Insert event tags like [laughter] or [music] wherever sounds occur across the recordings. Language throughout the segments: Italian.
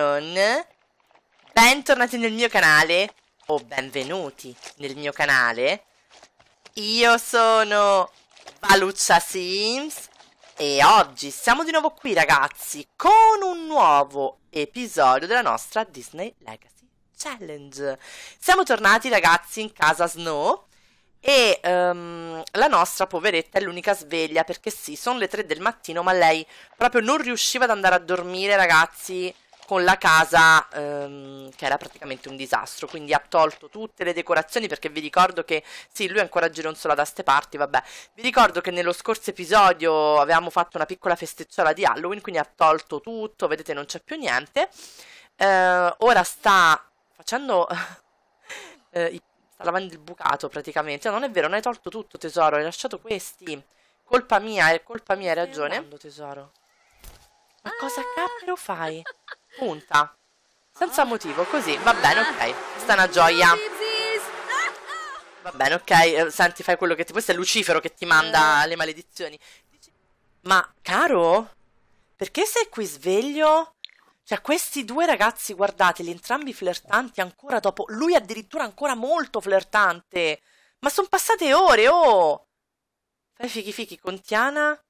non... Bentornati nel mio canale, o benvenuti nel mio canale. Io sono Valuccia Sims e oggi siamo di nuovo qui ragazzi con un nuovo episodio della nostra Disney Legacy Challenge. Siamo tornati ragazzi in casa Snow e um, la nostra poveretta è l'unica sveglia perché sì, sono le 3 del mattino ma lei proprio non riusciva ad andare a dormire ragazzi con la casa ehm, che era praticamente un disastro, quindi ha tolto tutte le decorazioni perché vi ricordo che, sì, lui è ancora gironzola da ste parti, vabbè, vi ricordo che nello scorso episodio avevamo fatto una piccola festicciola di Halloween, quindi ha tolto tutto, vedete non c'è più niente, eh, ora sta facendo... [laughs] eh, sta lavando il bucato praticamente, no, non è vero, non hai tolto tutto tesoro, hai lasciato questi, colpa mia, è colpa mia, hai ragione. Tesoro. Ma cosa ah! cappero fai? [laughs] Punta. Senza motivo, così. Va bene, ok. Questa è una gioia. Va bene, ok. Eh, senti, fai quello che ti... Questo è Lucifero che ti manda mm. le maledizioni. Ma, caro? Perché sei qui sveglio? Cioè, questi due ragazzi, guardateli, entrambi flirtanti ancora dopo... Lui addirittura ancora molto flirtante. Ma sono passate ore, oh! Fai fichi fichi con Tiana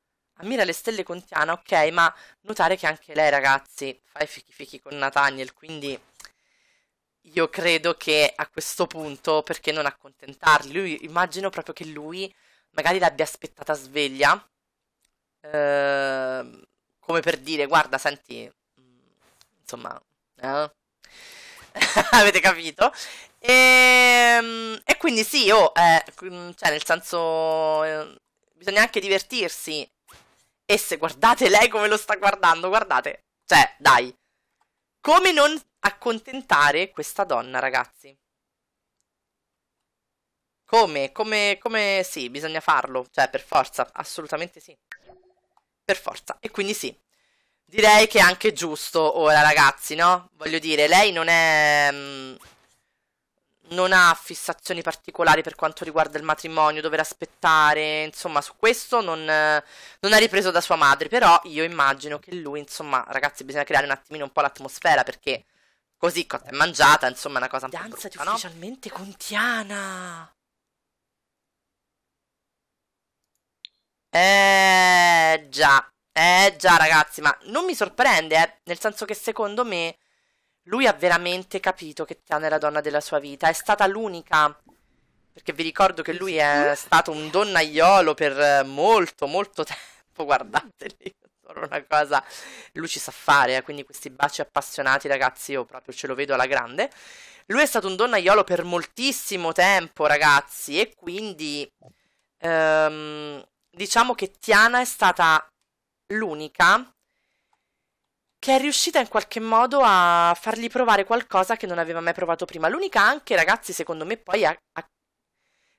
ammira le stelle con Tiana, ok, ma notare che anche lei, ragazzi, fa i fichi fichi con Nathaniel, quindi io credo che a questo punto, perché non accontentarli? Lui, immagino proprio che lui magari l'abbia aspettata sveglia, eh, come per dire, guarda, senti, mm, insomma, eh? [laughs] avete capito? E, ehm, e, quindi sì, oh, eh, mm, cioè nel senso, eh, bisogna anche divertirsi e se guardate lei come lo sta guardando, guardate. Cioè, dai. Come non accontentare questa donna, ragazzi? Come? Come? Come? Sì, bisogna farlo. Cioè, per forza. Assolutamente sì. Per forza. E quindi sì. Direi che è anche giusto ora, ragazzi, no? Voglio dire, lei non è... Mm, non ha fissazioni particolari per quanto riguarda il matrimonio, dover aspettare, insomma, su questo non, non, ha ripreso da sua madre, però io immagino che lui, insomma, ragazzi, bisogna creare un attimino un po' l'atmosfera perché così cotta e mangiata, insomma, è una cosa un Danzati po' brutta, ufficialmente con Tiana. Eh già, eh già ragazzi, ma non mi sorprende, eh, nel senso che secondo me lui ha veramente capito che Tiana è la donna della sua vita. È stata l'unica. Perché vi ricordo che lui è stato un donnaiolo per molto, molto tempo. Guardateli, una cosa. Lui ci sa fare, eh, quindi questi baci appassionati, ragazzi, io proprio ce lo vedo alla grande. Lui è stato un donnaiolo per moltissimo tempo, ragazzi, e quindi ehm, diciamo che Tiana è stata l'unica che è riuscita in qualche modo a fargli provare qualcosa che non aveva mai provato prima. L'unica anche, ragazzi, secondo me poi a, a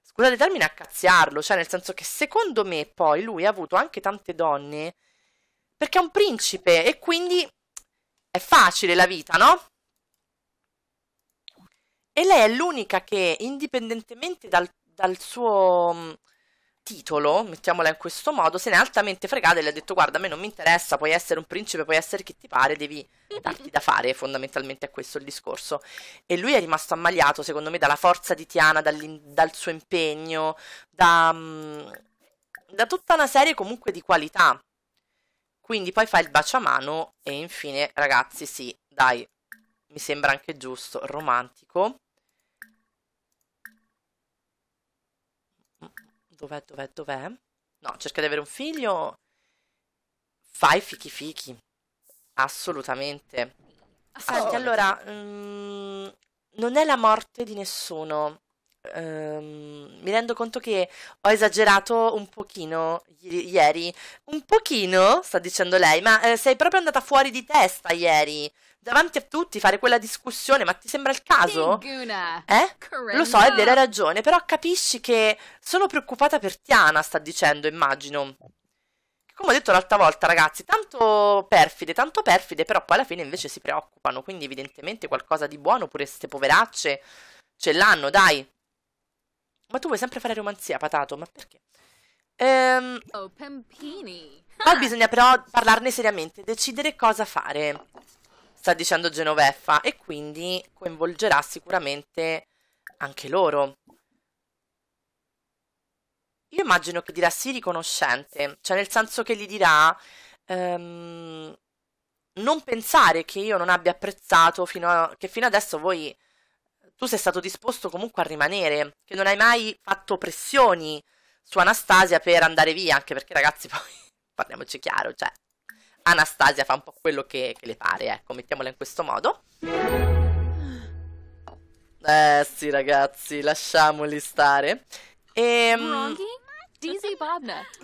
scusate il termine, a cazziarlo, cioè nel senso che secondo me poi lui ha avuto anche tante donne perché è un principe e quindi è facile la vita, no? E lei è l'unica che, indipendentemente dal, dal suo titolo, mettiamola in questo modo, se n'è altamente fregata e le ha detto guarda a me non mi interessa, puoi essere un principe, puoi essere chi ti pare, devi mhm. darti da fare, fondamentalmente è questo il discorso. E lui è rimasto ammaliato, secondo me, dalla forza di Tiana, dal suo impegno, da, mm, da tutta una serie comunque di qualità. Quindi poi fa il baciamano e infine, ragazzi, sì, dai, mi sembra anche giusto, romantico. dov'è, dov'è, dov'è? No, cerca di avere un figlio. Fai fichi fichi. Assolutamente. Assolutamente. Senti, allora, mh, mm, non è la morte di nessuno. Um, mi rendo conto che ho esagerato un pochino i- ieri. Un pochino, sta dicendo lei, ma eh, sei proprio andata fuori di testa ieri. Davanti a tutti fare quella discussione, ma ti sembra il caso? Eh? Lo so, è vero, hai ragione, però capisci che sono preoccupata per Tiana, sta dicendo, immagino. Come ho detto l'altra volta, ragazzi, tanto perfide, tanto perfide, però poi alla fine invece si preoccupano, quindi evidentemente qualcosa di buono pure queste poveracce ce l'hanno, dai. Ma tu vuoi sempre fare romanzia, patato? Ma perché? Ehm... Oh, Pempini. Poi bisogna però parlarne seriamente, decidere cosa fare, sta dicendo Genoveffa, e quindi coinvolgerà sicuramente anche loro. Io immagino che dirà sì riconoscente, cioè nel senso che gli dirà ehm, non pensare che io non abbia apprezzato fino a, che fino adesso voi tu sei stato disposto comunque a rimanere, che non hai mai fatto pressioni su Anastasia per andare via, anche perché ragazzi [laughs] poi, parliamoci chiaro, cioè Anastasia fa un po' quello che, che le pare, ecco, mettiamola in questo modo. Eh sì ragazzi, lasciamoli stare. E, ehm,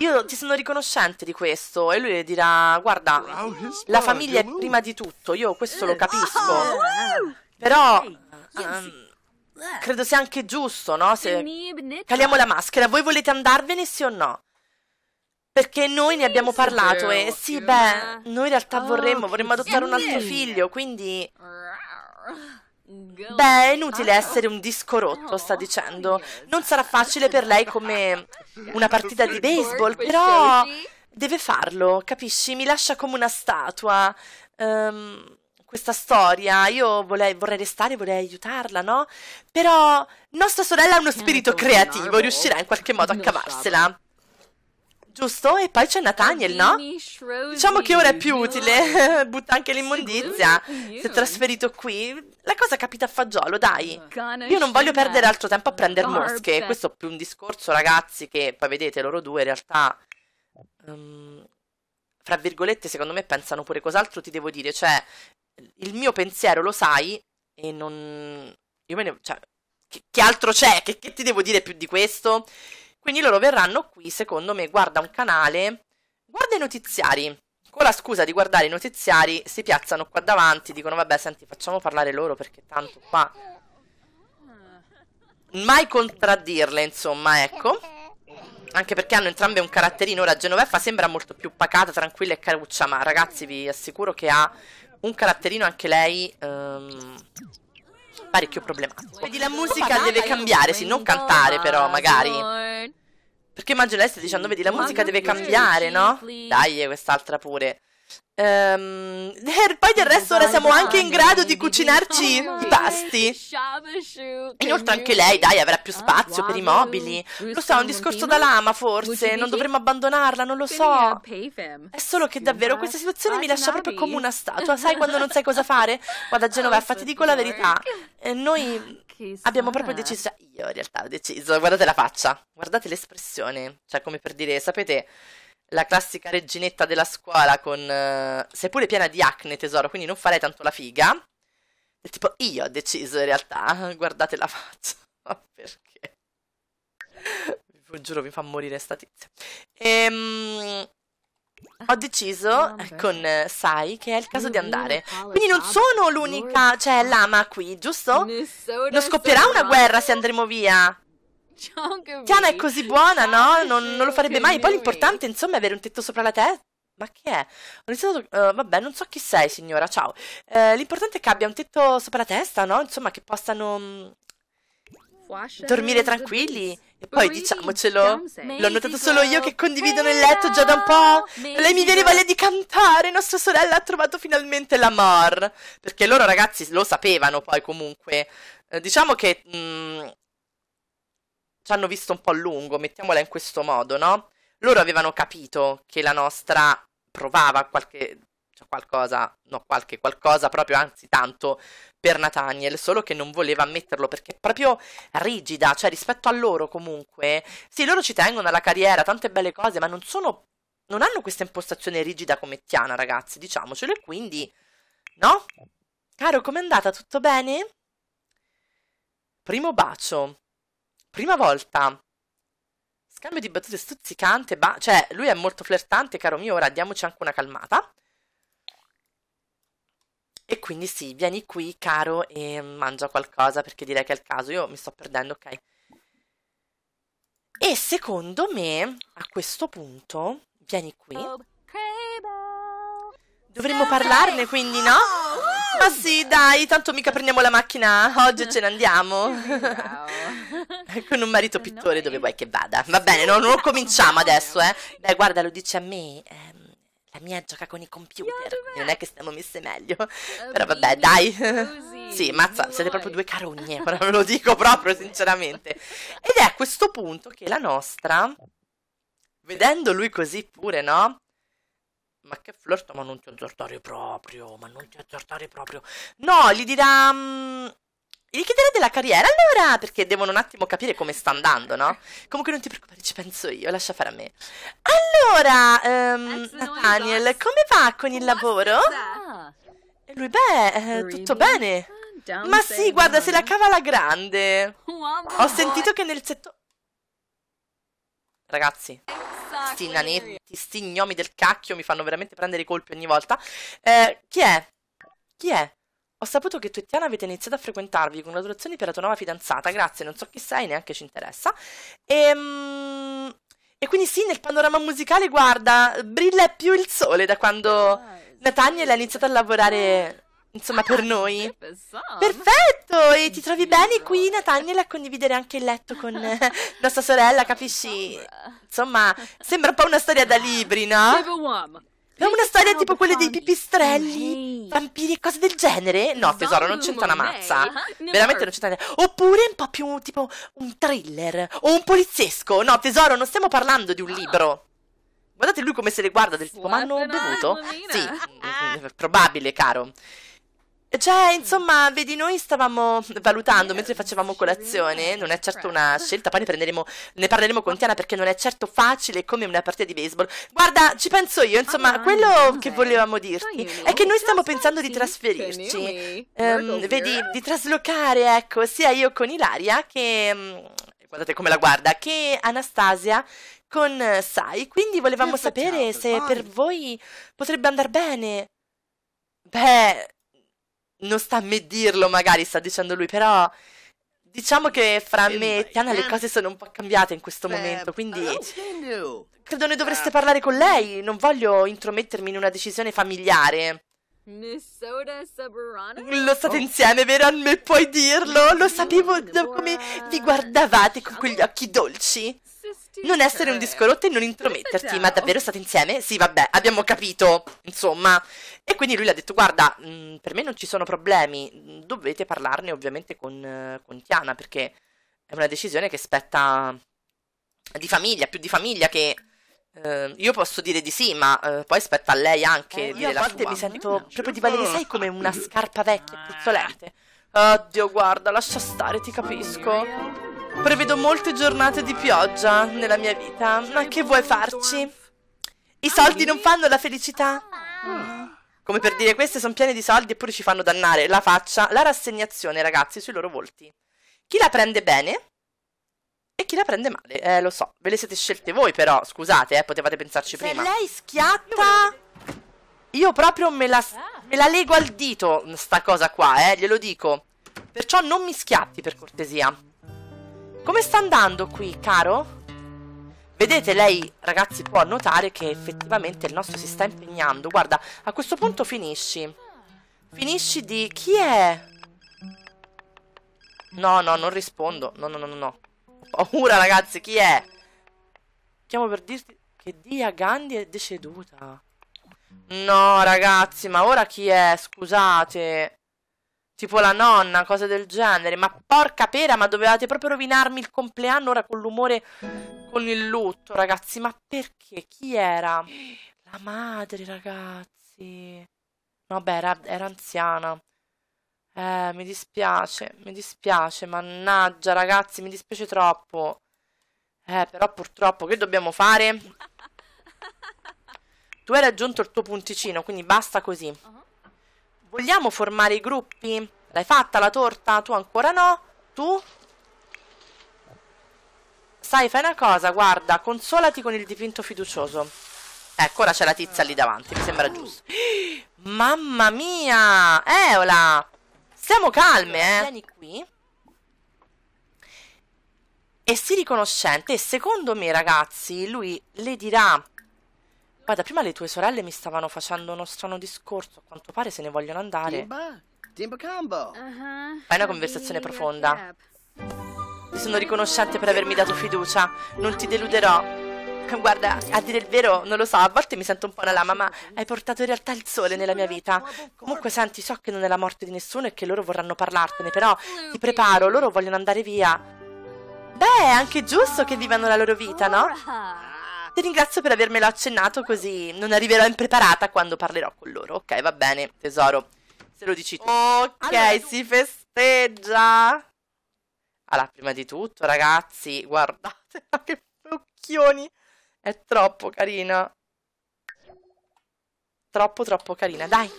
io ti sono riconoscente di questo e lui le dirà guarda, la famiglia è prima di tutto, io questo lo capisco. Ah, Però Um, credo sia anche giusto, no? Se... Caliamo la maschera, voi volete andarvene sì o no? Perché noi ne abbiamo parlato e sì, beh, noi in realtà vorremmo, vorremmo adottare un altro figlio, quindi... Beh, è inutile essere un disco rotto, sta oh, dicendo. Non sarà facile per lei come una partita di baseball, però deve farlo, capisci? Mi lascia come una statua. Ehm... Um questa storia, io vole- vorrei restare, vorrei aiutarla, no? Però nostra sorella ha uno eh, spirito creativo, riuscirà in qualche modo a cavarsela. Giusto? E poi c'è Nathaniel, no? Diciamo che ora è più utile. [laughs] Butta anche l'immondizia. Si è trasferito qui. La cosa capita a fagiolo, dai. Io non voglio perdere altro tempo a prendere mosche. Questo è più un discorso, ragazzi, che poi vedete, loro due in realtà... Um, fra virgolette, secondo me pensano pure cos'altro ti devo dire. Cioè, il mio pensiero lo sai e non... Io me ne... Cioè, che, che altro c'è? Che, che ti devo dire più di questo? Quindi loro verranno qui, secondo me, guarda un canale, guarda i notiziari. Con la scusa di guardare i notiziari si piazzano qua davanti, dicono vabbè senti facciamo parlare loro perché tanto qua... Mai contraddirle insomma, ecco. Anche perché hanno entrambe un caratterino, ora Genoveffa sembra molto più pacata, tranquilla e caruccia, ma ragazzi vi assicuro che ha un caratterino anche lei um, parecchio problematico. Vedi, la musica deve cambiare, sì, non cantare però, magari. Perché Maggiolè sta dicendo, vedi, la musica deve cambiare, no? Dai, quest'altra pure. Ehm, [laughs] poi del resto ora siamo anche in grado di cucinarci oh, i pasti. Inoltre anche lei, dai, avrà più ah, spazio per i mobili. Lo so, è un discorso da lama forse, non dovremmo abbandonarla, non lo so. Uh, è solo che davvero questa situazione mi lascia proprio come una statua, sai quando non sai cosa fare? Guarda Genova, ah, ti dico la verità. E noi ah, abbiamo proprio deciso, cioè, io in realtà ho deciso, guardate la faccia, guardate l'espressione, cioè come per dire, sapete la classica reginetta della scuola con... Uh, pure piena di acne, tesoro, quindi non farei tanto la figa. E tipo, io ho deciso in realtà, [laughs] guardate la faccia. [laughs] Ma perché? Vi giuro, mi fa morire sta tizia. Ehm... Ho deciso ah, con eh, Sai che è il caso di mm-hmm. andare. Quindi non sono l'unica, cioè l'ama qui, giusto? Non scoppierà una guerra se andremo via. Tiana diciamo è così buona, no? Non, non lo farebbe mai. Poi l'importante, insomma, è avere un tetto sopra la testa. Ma che è? Ho iniziato. Uh, vabbè, non so chi sei, signora. Ciao. Uh, l'importante è che abbia un tetto sopra la testa, no? Insomma, che possano. Mm, dormire eh, tranquilli. E poi diciamocelo. L'ho notato solo io che condividono il letto già da un po'. Lei mi viene voglia di cantare. Nostra sorella ha trovato finalmente l'amor. Perché loro, ragazzi, lo sapevano poi comunque. diciamo che. Mh, mm, ci hanno visto un po' a lungo, mettiamola in questo modo, no? Loro avevano capito che la nostra provava qualche cioè qualcosa, no, qualche qualcosa proprio, anzi tanto per Nathaniel, solo che non voleva ammetterlo perché è proprio rigida, cioè rispetto a loro comunque. Sì, loro ci tengono alla carriera, tante belle cose, ma non sono non hanno questa impostazione rigida come Tiana, ragazzi, diciamocelo e quindi no? Caro, com'è andata? Tutto bene? Primo bacio prima volta. Scambio di battute stuzzicante, ba- cioè lui è molto flirtante, caro mio, ora diamoci anche una calmata. E quindi sì, vieni qui, caro, e mangia qualcosa perché direi che è il caso. Io mi sto perdendo, ok? E secondo me, a questo punto, vieni qui. Oh, Dovremmo parlarne, quindi, no? Ma sì, dai, tanto mica prendiamo la macchina oggi ce ne andiamo. [laughs] Con un marito pittore dove vuoi che vada. Va bene, no, non cominciamo adesso, eh. Beh, guarda, lo dice a me. Ehm, la mia gioca con i computer. Non è che stiamo messe meglio. Eh, però vabbè, dai. Sì, mazza, siete proprio due carogne, [laughs] però ve lo dico proprio sinceramente. Ed è a questo punto che la nostra, vedendo lui così pure, no? Ma che flirt, ma non ti azzardare proprio, ma non ti azzardare proprio. No, gli dirà... Mh, mm, gli chiederà della carriera, allora, perché devono un attimo capire come sta andando, no? Comunque non ti preoccupare, ci penso io, lascia fare a me. Allora, ehm, Nathaniel, come va con il lavoro? E lui, beh, eh, tutto bene. Ma sì, guarda, se la cava la grande. Ho sentito che nel settore... Ragazzi, sti nanetti, sti gnomi del cacchio mi fanno veramente prendere i colpi ogni volta. Eh, chi è? Chi è? Ho saputo che tu e Tiana avete iniziato a frequentarvi. Congratulazioni per la tua nuova fidanzata. Grazie, non so chi sei, neanche ci interessa. Ehm... E quindi sì, nel panorama musicale, guarda, brilla più il sole da quando Nathaniel ha iniziato a lavorare eh, insomma, per noi. [laughs] Perfetto! E ti trovi bene qui, Nathaniel, a condividere anche il letto con [laughs] nostra sorella, capisci? Insomma, sembra un po' una storia da libri, no? È una storia tipo quella dei pipistrelli, vampiri e cose del genere? No, esatto, tesoro, non c'entra una mazza. Ah, ah, Veramente non c'entra niente. Oppure un po' più tipo un thriller o un poliziesco. No, tesoro, non stiamo parlando di un ah. libro. Guardate lui come se le guarda del tipo, ma hanno bevuto? Sì, eh. probabile, caro. Cioè, insomma, vedi, noi stavamo valutando mentre facevamo colazione, non è certo una scelta, poi ne, ne, parleremo con Tiana perché non è certo facile come una partita di baseball. Guarda, ci penso io, insomma, ah, quello che volevamo dirti è che noi stiamo pensando di trasferirci, um, vedi, di traslocare, ecco, sia io con Ilaria che... Mm, guardate come la guarda, che Anastasia con eh, Sai, quindi volevamo sapere se per voi potrebbe andare bene. Beh, non sta a me dirlo, magari sta dicendo lui, però diciamo che fra me e Tiana le eh. cose sono un po' cambiate in questo momento, quindi credo ne dovreste ah. parlare con lei, non voglio intromettermi in una decisione familiare. Lo state insieme, vero? A me puoi dirlo? Lo sapevo da come vi guardavate con quegli occhi dolci non essere un eh. disco rotto e non intrometterti, ma davvero state insieme? Sì, vabbè, abbiamo capito, insomma. E quindi lui le ha detto, guarda, mh, mm, per me non ci sono problemi, mm, dovete parlarne ovviamente con, eh, con Tiana, perché è una decisione che spetta di famiglia, più di famiglia che... Uh, io posso dire di sì, ma uh, poi aspetta a lei anche eh, dire la sua. a volte mi sento no, mm. proprio di valere, sai, come una scarpa vecchia, ah. puzzolente. Oddio, guarda, lascia stare, ti capisco. Prevedo molte giornate di pioggia nella mia vita, ma che vuoi farci? I soldi non fanno la felicità. Come per dire, queste sono piene di soldi eppure ci fanno dannare la faccia, la rassegnazione, ragazzi, sui loro volti. Chi la prende bene e chi la prende male, eh, lo so. Ve le siete scelte voi però, scusate, eh, potevate pensarci Se prima. Se lei schiatta... Io proprio me la, me la lego al dito, sta cosa qua, eh, glielo dico. Perciò non mi schiatti, per cortesia. Come sta andando qui, caro? Vedete, lei, ragazzi, può notare che effettivamente il nostro si sta impegnando. Guarda, a questo punto finisci. Finisci di... Chi è? No, no, non rispondo. No, no, no, no, Ho paura, ragazzi, chi è? Chiamo per dirti che Dia Gandhi è deceduta. No, ragazzi, ma ora chi è? Scusate tipo la nonna, cose del genere. Ma porca pera, ma dovevate proprio rovinarmi il compleanno ora con l'umore, con il lutto, ragazzi. Ma perché? Chi era? La madre, ragazzi. Vabbè, era, era anziana. Eh, mi dispiace, mi dispiace, mannaggia, ragazzi, mi dispiace troppo. Eh, però purtroppo, che dobbiamo fare? [laughs] Tu hai raggiunto il tuo punticino, quindi basta così. Uh -huh. Vogliamo formare i gruppi? L'hai fatta la torta? Tu ancora no? Tu? Sai, fai una cosa, guarda, consolati con il dipinto fiducioso. Eh, ecco, ora c'è la tizia lì davanti, mi sembra giusto. [gasps] Mamma mia! Eola! Stiamo calme, eh! Vieni qui. E si riconoscente. E secondo me, ragazzi, lui le dirà Guarda, prima le tue sorelle mi stavano facendo uno strano discorso, a quanto pare se ne vogliono andare. Timba? Timba combo! Uh-huh. Fai una conversazione profonda. Ti sono riconoscente per avermi dato fiducia, non ti deluderò. Guarda, a dire il vero, non lo so, a volte mi sento un po' una lama, ma hai portato in realtà il sole nella mia vita. Comunque, senti, so che non è la morte di nessuno e che loro vorranno parlartene, però ti preparo, loro vogliono andare via. Beh, è anche giusto che vivano la loro vita, no? Ti ringrazio per avermelo accennato così non arriverò impreparata quando parlerò con loro. Ok, va bene, tesoro. Se lo dici tu. Ok, allora, si festeggia. Allora, prima di tutto, ragazzi, guardate [laughs] che occhioni. È troppo carina. Troppo, troppo carina. Dai.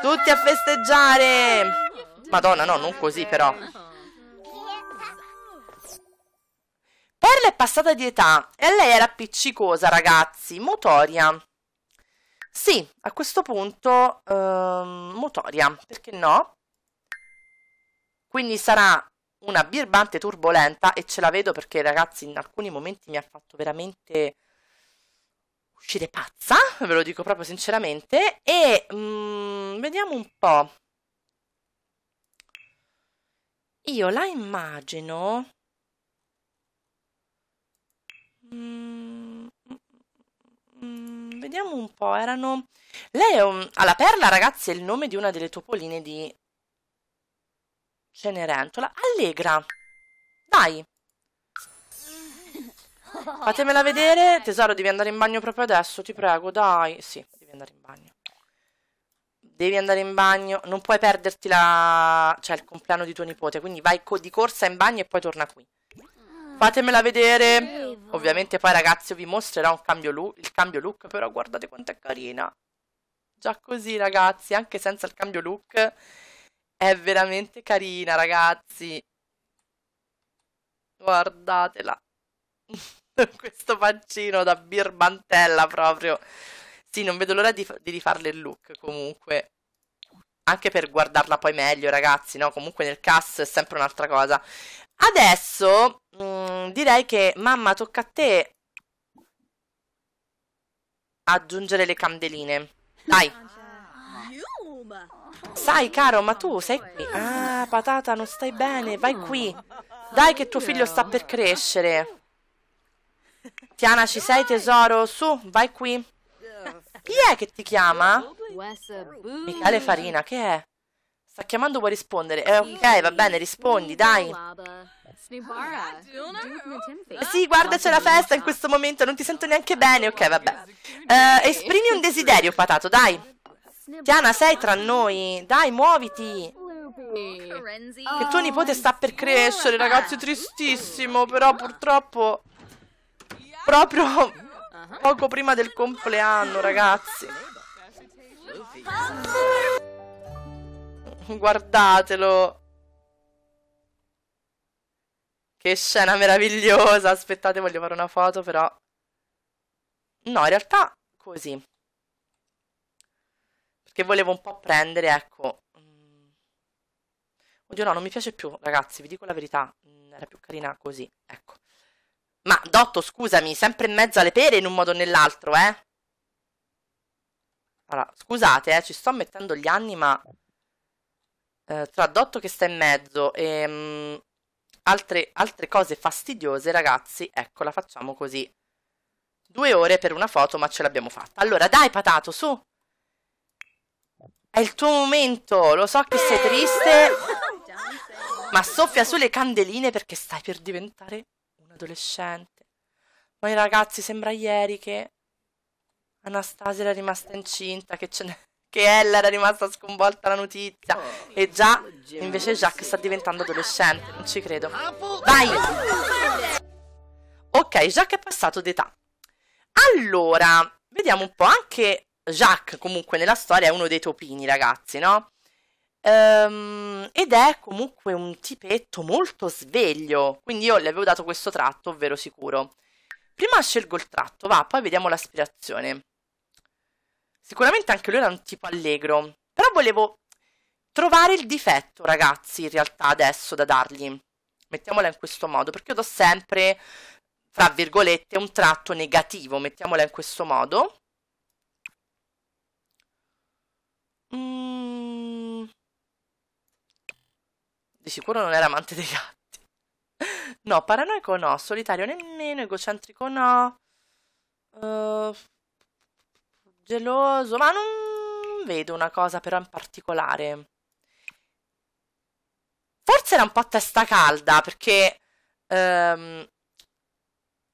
Tutti a festeggiare. Madonna, no, non così però. Perla è passata di età e lei era appiccicosa, ragazzi, motoria. Sì, a questo punto ehm, motoria, perché no? Quindi sarà una birbante turbolenta e ce la vedo perché ragazzi in alcuni momenti mi ha fatto veramente uscire pazza, ve lo dico proprio sinceramente, e mm, vediamo un po'. Io la immagino Mm, mm, vediamo un po', erano... Lei è un... Alla Perla, ragazzi, è il nome di una delle topoline di Cenerentola. Allegra! Dai! Fatemela vedere. Tesoro, devi andare in bagno proprio adesso, ti prego, dai. Sì, devi andare in bagno. Devi andare in bagno. Non puoi perderti la... cioè, il compleanno di tuo nipote. Quindi vai co di corsa in bagno e poi torna qui. Fatemela vedere. Ovviamente poi ragazzi vi mostrerò un cambio look, il cambio look, però guardate quanto è carina. Già così ragazzi, anche senza il cambio look, è veramente carina ragazzi. Guardatela. [laughs] Questo pancino da birbantella proprio. Sì, non vedo l'ora di, di rifarle il look comunque anche per guardarla poi meglio, ragazzi, no? Comunque nel cast è sempre un'altra cosa. Adesso mh, mm, direi che mamma tocca a te aggiungere le candeline. Dai. Sai caro, ma tu sei qui. Ah, patata, non stai bene, vai qui. Dai che tuo figlio sta per crescere. Tiana, ci sei tesoro? Su, vai qui. Chi è che ti chiama? Michele Farina, che è? Sta chiamando, vuoi rispondere? Eh, ok, va bene, rispondi, dai. Eh. sì, guarda, c'è la festa in questo momento, non ti sento neanche bene. Ok, vabbè. Eh, esprimi un desiderio, patato, dai. Tiana, sei tra noi. Dai, muoviti. Che tuo nipote sta per oh, crescere, ragazzi, tristissimo, però purtroppo... Proprio uh-huh. poco prima del compleanno, ragazzi. [laughs] Guardatelo. Che scena meravigliosa. Aspettate, voglio fare una foto, però. No, in realtà così. Perché volevo un po' prendere, ecco. Mm. Oddio, no, non mi piace più, ragazzi, vi dico la verità. Mm, era più carina così, ecco. Ma, Dotto, scusami, sempre in mezzo alle pere in un modo o nell'altro, eh? Allora, scusate, eh, ci sto mettendo gli anni, ma eh, tra Dotto che sta in mezzo e mh, mm, altre, altre cose fastidiose, ragazzi, ecco, la facciamo così. Due ore per una foto, ma ce l'abbiamo fatta. Allora, dai, patato, su! È il tuo momento, lo so che sei triste, ma soffia sulle candeline perché stai per diventare un adolescente. Ma i ragazzi, sembra ieri che Anastasia era rimasta incinta, che ce n'è che Ella era rimasta sconvolta alla notizia. Oh, e già, invece Jacques sta diventando adolescente, non ci credo. Vai! Ok, Jacques è passato d'età. Allora, vediamo un po', anche Jacques comunque nella storia è uno dei topini, ragazzi, no? Um, ed è comunque un tipetto molto sveglio, quindi io le avevo dato questo tratto, ovvero sicuro. Prima scelgo il tratto, va, poi vediamo l'aspirazione. Sicuramente anche lui era un tipo allegro, però volevo trovare il difetto, ragazzi, in realtà adesso da dargli. Mettiamola in questo modo, perché io do sempre, fra virgolette, un tratto negativo, mettiamola in questo modo. Mm. Di sicuro non era amante dei gatti. No, paranoico no, solitario nemmeno, egocentrico no. Uh, geloso, ma non vedo una cosa però in particolare. Forse era un po' a testa calda, perché ehm,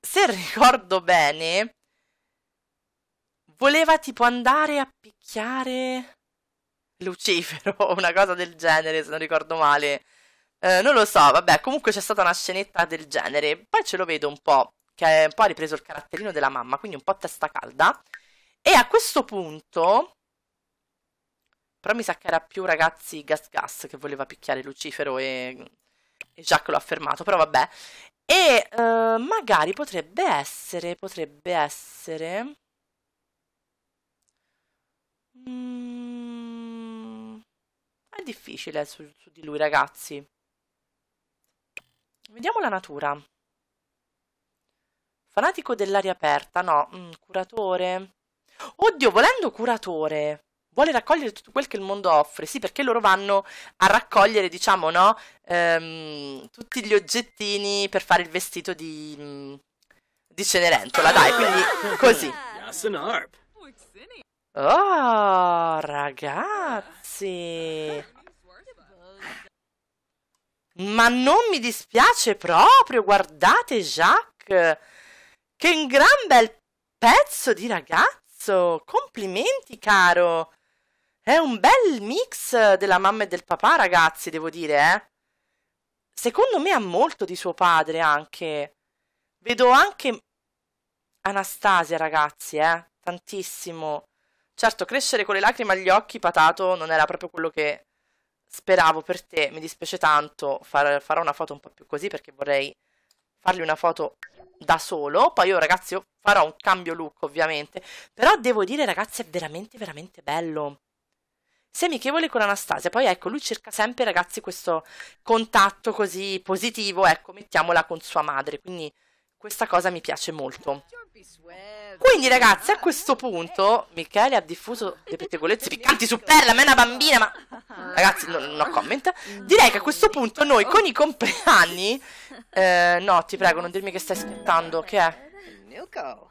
se ricordo bene, voleva tipo andare a picchiare Lucifero o una cosa del genere, se non ricordo male. Eh, non lo so, vabbè, comunque c'è stata una scenetta del genere. Poi ce lo vedo un po', che è un po' ripreso il caratterino della mamma, quindi un po' testa calda. E a questo punto, però mi sa che era più ragazzi Gas Gas che voleva picchiare Lucifero e, e Jacques lo ha fermato, però vabbè. E uh, magari potrebbe essere, potrebbe essere... Mm... È difficile su, su di lui, ragazzi. Vediamo la natura. Fanatico dell'aria aperta, no, mm, curatore. Oddio, volendo curatore, vuole raccogliere tutto quel che il mondo offre. Sì, perché loro vanno a raccogliere, diciamo, no? Ehm, tutti gli oggettini per fare il vestito di, mm, di Cenerentola, dai, quindi così. Oh, ragazzi. Ma non mi dispiace proprio, guardate Jacques, che un gran bel pezzo di ragazzo pezzo! Complimenti, caro! È un bel mix della mamma e del papà, ragazzi, devo dire, eh? Secondo me ha molto di suo padre anche. Vedo anche Anastasia, ragazzi, eh? Tantissimo. Certo, crescere con le lacrime agli occhi, patato, non era proprio quello che speravo per te. Mi dispiace tanto. Far... farò una foto un po' più così perché vorrei fargli una foto da solo. Poi io, ragazzi, io farò un cambio look, ovviamente. Però devo dire, ragazzi, è veramente, veramente bello. Sei amichevole con Anastasia. Poi, ecco, lui cerca sempre, ragazzi, questo contatto così positivo. Ecco, mettiamola con sua madre. Quindi questa cosa mi piace molto. Quindi ragazzi, a questo punto Michele ha diffuso dei pettegolezzi piccanti su Perla, ma è una bambina, ma... Ragazzi, no, no comment. Direi che a questo punto noi con i compleanni... Eh, no, ti prego, non dirmi che stai aspettando, che è?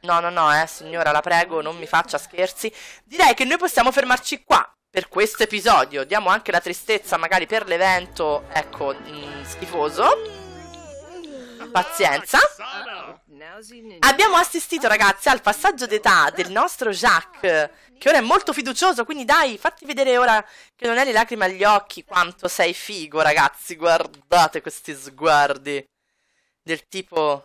No, no, no, eh, signora, la prego, non mi faccia scherzi. Direi che noi possiamo fermarci qua per questo episodio. Diamo anche la tristezza, magari per l'evento, ecco, mh, mm, schifoso pazienza. Abbiamo assistito ragazzi al passaggio d'età del nostro Jacques, che ora è molto fiducioso, quindi dai, fatti vedere ora che non hai le lacrime agli occhi quanto sei figo ragazzi, guardate questi sguardi del tipo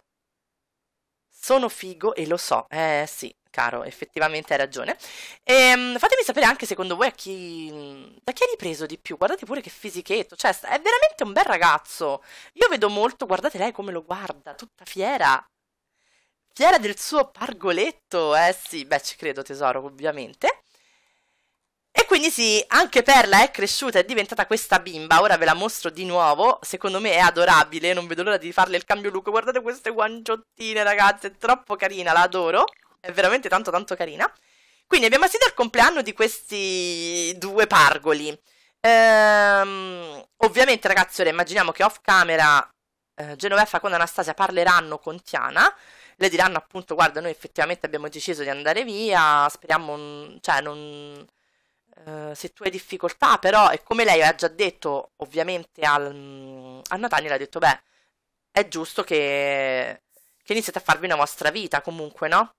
sono figo e lo so, eh sì caro, effettivamente hai ragione. E, ehm, fatemi sapere anche secondo voi chi... da chi hai ripreso di più. Guardate pure che fisichetto, cioè è veramente un bel ragazzo. Io vedo molto, guardate lei come lo guarda, tutta fiera. Fiera del suo pargoletto, eh sì, beh ci credo tesoro, ovviamente. E quindi sì, anche Perla è cresciuta, è diventata questa bimba, ora ve la mostro di nuovo, secondo me è adorabile, non vedo l'ora di farle il cambio look, guardate queste guanciottine ragazze, è troppo carina, la adoro è veramente tanto tanto carina. Quindi abbiamo assistito al compleanno di questi due pargoli. Ehm, ovviamente, ragazzi, ora immaginiamo che off camera eh, Genoveffa con Anastasia parleranno con Tiana. Le diranno appunto: guarda, noi effettivamente abbiamo deciso di andare via. Speriamo, cioè, non. Eh, se tu hai difficoltà, però, e come lei ha già detto, ovviamente al, a Natania, ha detto: Beh, è giusto che, che iniziate a farvi una vostra vita, comunque, no?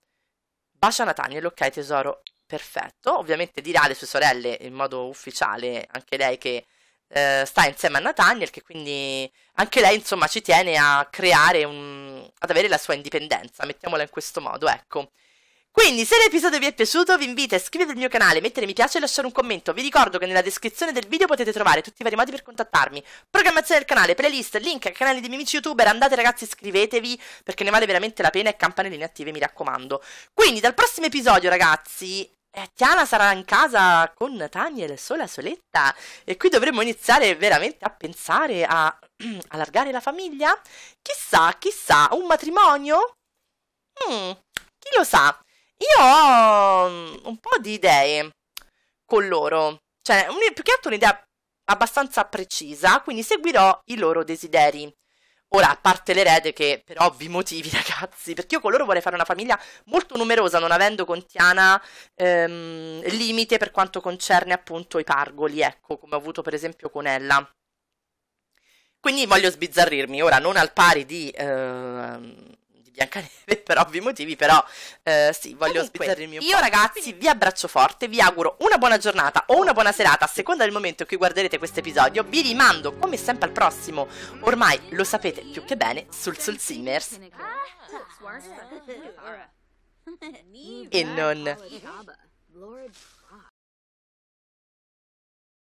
Bacia Nathaniel, ok tesoro, perfetto. Ovviamente dirà alle sue sorelle in modo ufficiale anche lei che eh, sta insieme a Nathaniel, che quindi anche lei insomma ci tiene a creare un... ad avere la sua indipendenza, mettiamola in questo modo, ecco. Quindi se l'episodio vi è piaciuto vi invito a iscrivervi al mio canale, mettere mi piace e lasciare un commento. Vi ricordo che nella descrizione del video potete trovare tutti i vari modi per contattarmi. Programmazione del canale, playlist, link ai canali dei miei amici youtuber. Andate ragazzi iscrivetevi perché ne vale veramente la pena e campanelline attive mi raccomando. Quindi dal prossimo episodio ragazzi... Eh, Tiana sarà in casa con Daniel sola soletta e qui dovremmo iniziare veramente a pensare a [clears throat] allargare la famiglia? Chissà, chissà, un matrimonio? Mm, chi lo sa? Io ho mm, un po' di idee con loro, cioè un, più che altro un'idea abbastanza precisa, quindi seguirò i loro desideri. Ora, a parte l'erede che per ovvi motivi, [laughs] ragazzi, perché io con loro vorrei fare una famiglia molto numerosa, non avendo con Tiana ehm, limite per quanto concerne appunto i pargoli, ecco, come ho avuto per esempio con Ella. Quindi voglio sbizzarrirmi, ora non al pari di... Ehm, Biancaneve [laughs] per ovvi motivi, però eh, sì, voglio Comunque, il mio Io podcast. ragazzi vi abbraccio forte, vi auguro una buona giornata o una buona serata a seconda del momento in cui guarderete questo episodio. Vi rimando come sempre al prossimo, ormai lo sapete più che bene, sul Soul Simmers. [laughs] E non...